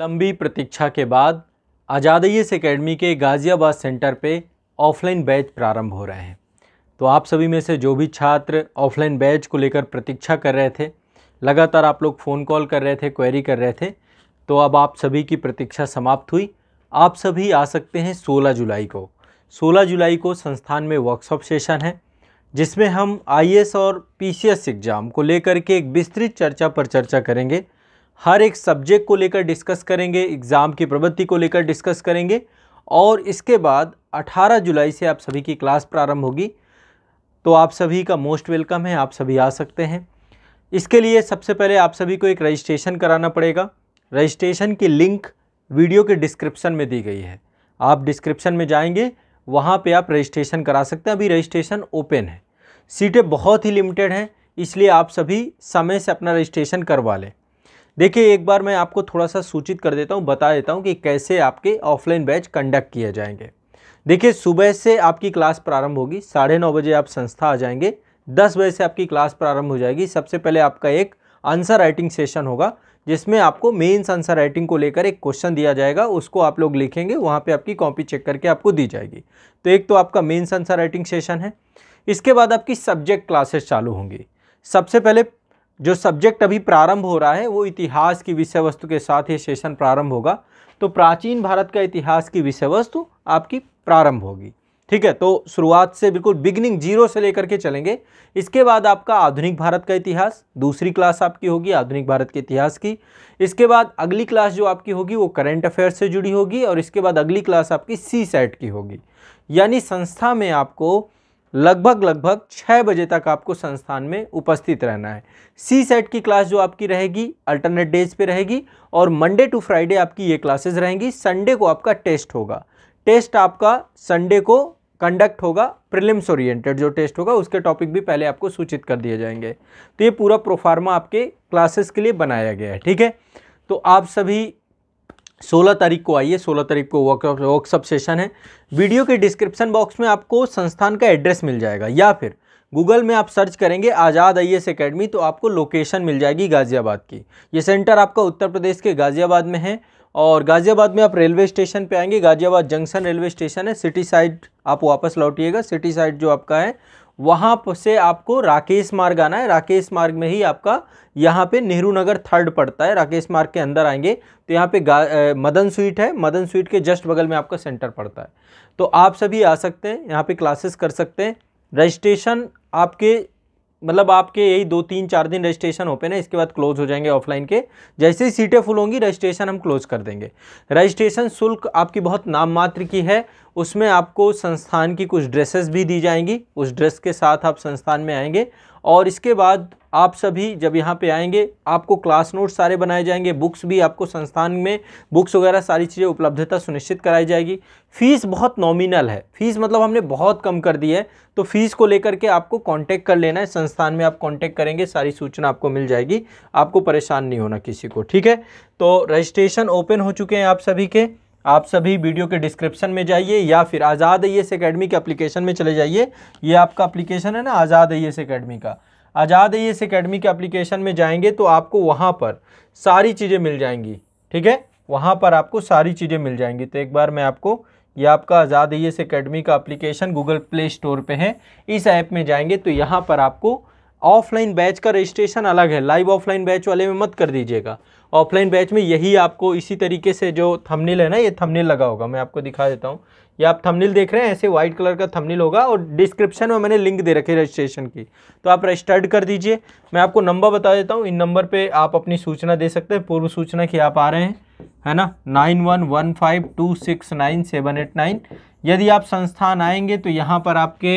लंबी प्रतीक्षा के बाद आज़ादी एकेडमी अकेडमी के गाज़ियाबाद सेंटर पे ऑफलाइन बैच प्रारंभ हो रहे हैं तो आप सभी में से जो भी छात्र ऑफलाइन बैच को लेकर प्रतीक्षा कर रहे थे लगातार आप लोग फ़ोन कॉल कर रहे थे क्वेरी कर रहे थे तो अब आप सभी की प्रतीक्षा समाप्त हुई आप सभी आ सकते हैं 16 जुलाई को 16 जुलाई को संस्थान में वर्कशॉप सेशन है जिसमें हम आई और पी एग्ज़ाम को लेकर के एक विस्तृत चर्चा पर चर्चा करेंगे हर एक सब्जेक्ट को लेकर डिस्कस करेंगे एग्ज़ाम की प्रवृत्ति को लेकर डिस्कस करेंगे और इसके बाद 18 जुलाई से आप सभी की क्लास प्रारंभ होगी तो आप सभी का मोस्ट वेलकम है आप सभी आ सकते हैं इसके लिए सबसे पहले आप सभी को एक रजिस्ट्रेशन कराना पड़ेगा रजिस्ट्रेशन की लिंक वीडियो के डिस्क्रिप्शन में दी गई है आप डिस्क्रिप्शन में जाएंगे वहाँ पे आप रजिस्ट्रेशन करा सकते हैं अभी रजिस्ट्रेशन ओपन है सीटें बहुत ही लिमिटेड हैं इसलिए आप सभी समय से अपना रजिस्ट्रेशन करवा लें देखिए एक बार मैं आपको थोड़ा सा सूचित कर देता हूँ बता देता हूँ कि कैसे आपके ऑफलाइन बैच कंडक्ट किए जाएंगे देखिए सुबह से आपकी क्लास प्रारंभ होगी साढ़े नौ बजे आप संस्था आ जाएंगे दस बजे से आपकी क्लास प्रारंभ हो जाएगी सबसे पहले आपका एक आंसर राइटिंग सेशन होगा जिसमें आपको मेन्स आंसर राइटिंग को लेकर एक क्वेश्चन दिया जाएगा उसको आप लोग लिखेंगे वहाँ पर आपकी कॉपी चेक करके आपको दी जाएगी तो एक तो आपका मेन्स आंसर राइटिंग सेशन है इसके बाद आपकी सब्जेक्ट क्लासेस चालू होंगी सबसे पहले जो सब्जेक्ट अभी प्रारंभ हो रहा है वो इतिहास की विषय वस्तु के साथ ये सेशन प्रारंभ होगा तो प्राचीन भारत का इतिहास की विषय वस्तु आपकी प्रारंभ होगी ठीक है तो शुरुआत से बिल्कुल बिगनिंग जीरो से लेकर के चलेंगे इसके बाद आपका आधुनिक भारत का इतिहास दूसरी क्लास आपकी होगी आधुनिक भारत के इतिहास की इसके बाद अगली क्लास जो आपकी होगी वो करंट अफेयर्स से जुड़ी होगी और इसके बाद अगली क्लास आपकी सी सेट की होगी यानी संस्था में आपको लगभग लगभग छः बजे तक आपको संस्थान में उपस्थित रहना है सी सेट की क्लास जो आपकी रहेगी अल्टरनेट डेज पे रहेगी और मंडे टू फ्राइडे आपकी ये क्लासेस रहेंगी संडे को आपका टेस्ट होगा टेस्ट आपका संडे को कंडक्ट होगा प्रिलिम्स ओरिएंटेड जो टेस्ट होगा उसके टॉपिक भी पहले आपको सूचित कर दिए जाएंगे तो ये पूरा प्रोफार्मा आपके क्लासेस के लिए बनाया गया है ठीक है तो आप सभी सोलह तारीख को आइए सोलह तारीख को वर्कशॉप वर्कशॉप सेशन है वीडियो के डिस्क्रिप्शन बॉक्स में आपको संस्थान का एड्रेस मिल जाएगा या फिर गूगल में आप सर्च करेंगे आज़ाद आई एस तो आपको लोकेशन मिल जाएगी गाज़ियाबाद की ये सेंटर आपका उत्तर प्रदेश के गाज़ियाबाद में है और गाज़ियाबाद में आप रेलवे स्टेशन पे आएंगे गाज़ियाबाद जंक्शन रेलवे स्टेशन है सिटी साइड आप वापस लौटिएगा सिटी साइड जो आपका है वहाँ से आपको राकेश मार्ग आना है राकेश मार्ग में ही आपका यहाँ पे नेहरू नगर थर्ड पड़ता है राकेश मार्ग के अंदर आएंगे तो यहाँ पे मदन स्वीट है मदन स्वीट के जस्ट बगल में आपका सेंटर पड़ता है तो आप सभी आ सकते हैं यहाँ पे क्लासेस कर सकते हैं रजिस्ट्रेशन आपके मतलब आपके यही दो तीन चार दिन रजिस्ट्रेशन ओपन है इसके बाद क्लोज हो जाएंगे ऑफलाइन के जैसे ही सीटें फुल होंगी रजिस्ट्रेशन हम क्लोज कर देंगे रजिस्ट्रेशन शुल्क आपकी बहुत नाम मात्र की है उसमें आपको संस्थान की कुछ ड्रेसेस भी दी जाएंगी उस ड्रेस के साथ आप संस्थान में आएंगे और इसके बाद आप सभी जब यहाँ पे आएंगे आपको क्लास नोट्स सारे बनाए जाएंगे बुक्स भी आपको संस्थान में बुक्स वगैरह सारी चीज़ें उपलब्धता सुनिश्चित कराई जाएगी फ़ीस बहुत नॉमिनल है फ़ीस मतलब हमने बहुत कम कर दी है तो फ़ीस को लेकर के आपको कांटेक्ट कर लेना है संस्थान में आप कांटेक्ट करेंगे सारी सूचना आपको मिल जाएगी आपको परेशान नहीं होना किसी को ठीक है तो रजिस्ट्रेशन ओपन हो चुके हैं आप सभी के आप सभी वीडियो के डिस्क्रिप्शन में जाइए या फिर आज़ाद आई एस अकेडमी के अप्लीकेशन में चले जाइए ये आपका अप्लीकेशन है ना आज़ाद आई एस अकेडमी का आज़ाद आई एस अकेडमी के अप्लीकेशन में जाएंगे तो आपको वहाँ पर सारी चीज़ें मिल जाएंगी ठीक है वहाँ पर आपको सारी चीज़ें मिल जाएंगी तो एक बार मैं आपको ये आपका आज़ाद आई एस अकेडमी का एप्लीकेशन गूगल प्ले स्टोर पर है इस ऐप में जाएंगे तो यहाँ पर आपको ऑफलाइन बैच का रजिस्ट्रेशन अलग है लाइव ऑफलाइन बैच वाले में मत कर दीजिएगा ऑफलाइन बैच में यही आपको इसी तरीके से जो थंबनेल है ना ये थंबनेल लगा होगा मैं आपको दिखा देता हूँ ये आप थंबनेल देख रहे हैं ऐसे व्हाइट कलर का थंबनेल होगा और डिस्क्रिप्शन में मैंने लिंक दे रखी है रजिस्ट्रेशन की तो आप रजिस्टर्ड कर दीजिए मैं आपको नंबर बता देता हूँ इन नंबर पर आप अपनी सूचना दे सकते हैं पूर्व सूचना कि आप आ रहे हैं है ना nine one one five two six nine seven eight nine यदि आप संस्थान आएंगे तो यहाँ पर आपके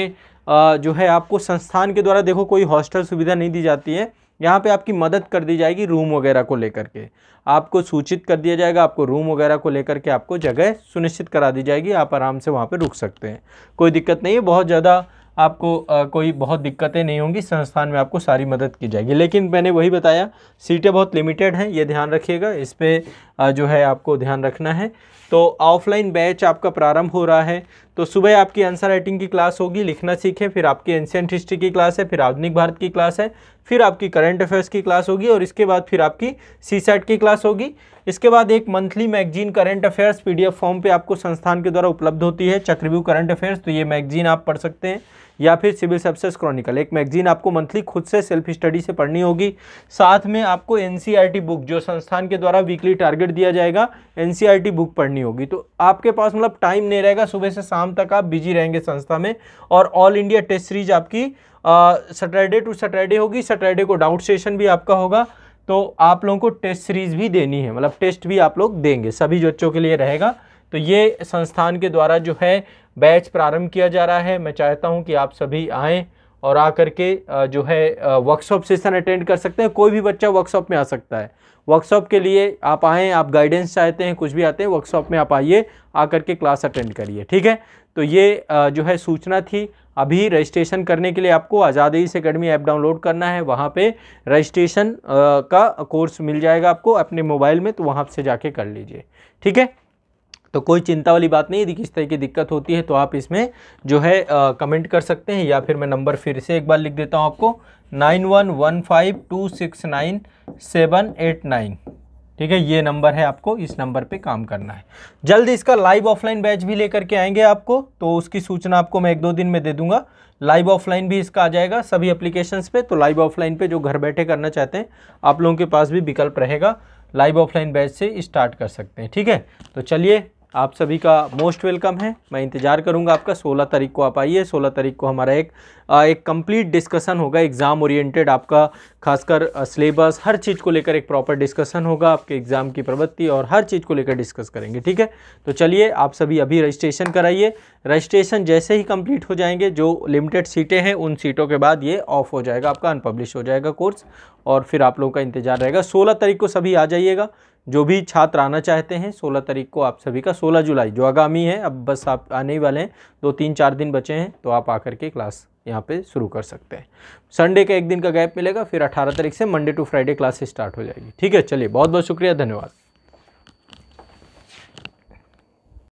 जो है आपको संस्थान के द्वारा देखो कोई हॉस्टल सुविधा नहीं दी जाती है यहाँ पे आपकी मदद कर दी जाएगी रूम वगैरह को लेकर के आपको सूचित कर दिया जाएगा आपको रूम वगैरह को लेकर के आपको जगह सुनिश्चित करा दी जाएगी आप आराम से वहाँ पर रुक सकते हैं कोई दिक्कत नहीं है बहुत ज़्यादा आपको आ, कोई बहुत दिक्कतें नहीं होंगी संस्थान में आपको सारी मदद की जाएगी लेकिन मैंने वही बताया सीटें बहुत लिमिटेड हैं ये ध्यान रखिएगा इस पर जो है आपको ध्यान रखना है तो ऑफलाइन बैच आपका प्रारंभ हो रहा है तो सुबह आपकी आंसर राइटिंग की क्लास होगी लिखना सीखें फिर आपकी एंशियंट हिस्ट्री की क्लास है फिर आधुनिक भारत की क्लास है फिर आपकी करंट अफेयर्स की क्लास होगी और इसके बाद फिर आपकी सी सेट की क्लास होगी इसके बाद एक monthly magazine current affairs PDF form पे आपको संस्थान के द्वारा उपलब्ध होती है चक्रव्यू करंट अफेयर्स तो ये मैगजीन आप पढ़ सकते हैं या फिर सिविल सर्विसेज क्रॉनिकल एक मैगजीन आपको मंथली खुद से सेल्फ स्टडी से पढ़नी होगी साथ में आपको एन e बुक जो संस्थान के द्वारा वीकली टारगेट दिया जाएगा एन e बुक पढ़नी होगी तो आपके पास मतलब टाइम नहीं रहेगा सुबह से शाम तक आप बिजी रहेंगे संस्था में और ऑल इंडिया टेस्ट सीरीज आपकी सैटरडे टू सैटरडे होगी सैटरडे को डाउट सेशन भी आपका होगा तो आप लोगों को टेस्ट सीरीज भी देनी है मतलब टेस्ट भी आप लोग देंगे सभी बच्चों के लिए रहेगा तो ये संस्थान के द्वारा जो है बैच प्रारंभ किया जा रहा है मैं चाहता हूँ कि आप सभी आएँ और आकर के जो है वर्कशॉप सेशन अटेंड कर सकते हैं कोई भी बच्चा वर्कशॉप में आ सकता है वर्कशॉप के लिए आप आएँ आप गाइडेंस चाहते हैं कुछ भी आते हैं वर्कशॉप में आप आइए आकर के क्लास अटेंड करिए ठीक है तो ये जो है सूचना थी अभी रजिस्ट्रेशन करने के लिए आपको आज़ाद ईस अकेडमी ऐप डाउनलोड करना है वहाँ पे रजिस्ट्रेशन का कोर्स मिल जाएगा आपको अपने मोबाइल में तो वहाँ से जाके कर लीजिए ठीक है तो कोई चिंता वाली बात नहीं यदि किस तरह की दिक्कत होती है तो आप इसमें जो है आ, कमेंट कर सकते हैं या फिर मैं नंबर फिर से एक बार लिख देता हूँ आपको nine one one five two six nine seven eight nine ठीक है ये नंबर है आपको इस नंबर पे काम करना है जल्द इसका लाइव ऑफलाइन बैच भी लेकर के आएंगे आपको तो उसकी सूचना आपको मैं एक दो दिन में दे दूंगा लाइव ऑफलाइन भी इसका आ जाएगा सभी एप्लीकेशंस पे तो लाइव ऑफलाइन पे जो घर बैठे करना चाहते हैं आप लोगों के पास भी विकल्प रहेगा लाइव ऑफलाइन बैच से स्टार्ट कर सकते हैं ठीक है तो चलिए आप सभी का मोस्ट वेलकम है मैं इंतज़ार करूंगा आपका 16 तारीख को आप आइए 16 तारीख को हमारा एक एक कंप्लीट डिस्कशन होगा एग्ज़ाम ओरिएंटेड आपका खासकर सिलेबस हर चीज़ को लेकर एक प्रॉपर डिस्कशन होगा आपके एग्ज़ाम की प्रवृत्ति और हर चीज़ को लेकर डिस्कस करेंगे ठीक है तो चलिए आप सभी अभी रजिस्ट्रेशन कराइए रजिस्ट्रेशन जैसे ही कम्प्लीट हो जाएंगे जो लिमिटेड सीटें हैं उन सीटों के बाद ये ऑफ हो जाएगा आपका अनपब्लिश हो जाएगा कोर्स और फिर आप लोगों का इंतजार रहेगा सोलह तारीख को सभी आ जाइएगा जो भी छात्र आना चाहते हैं सोलह तारीख को आप सभी का सोलह जुलाई जो आगामी है अब बस आप आने ही वाले हैं दो तीन चार दिन बचे हैं तो आप आकर के क्लास यहाँ पे शुरू कर सकते हैं संडे का एक दिन का गैप मिलेगा फिर अठारह तारीख से Monday to Friday class start हो जाएगी ठीक है चलिए बहुत बहुत शुक्रिया धन्यवाद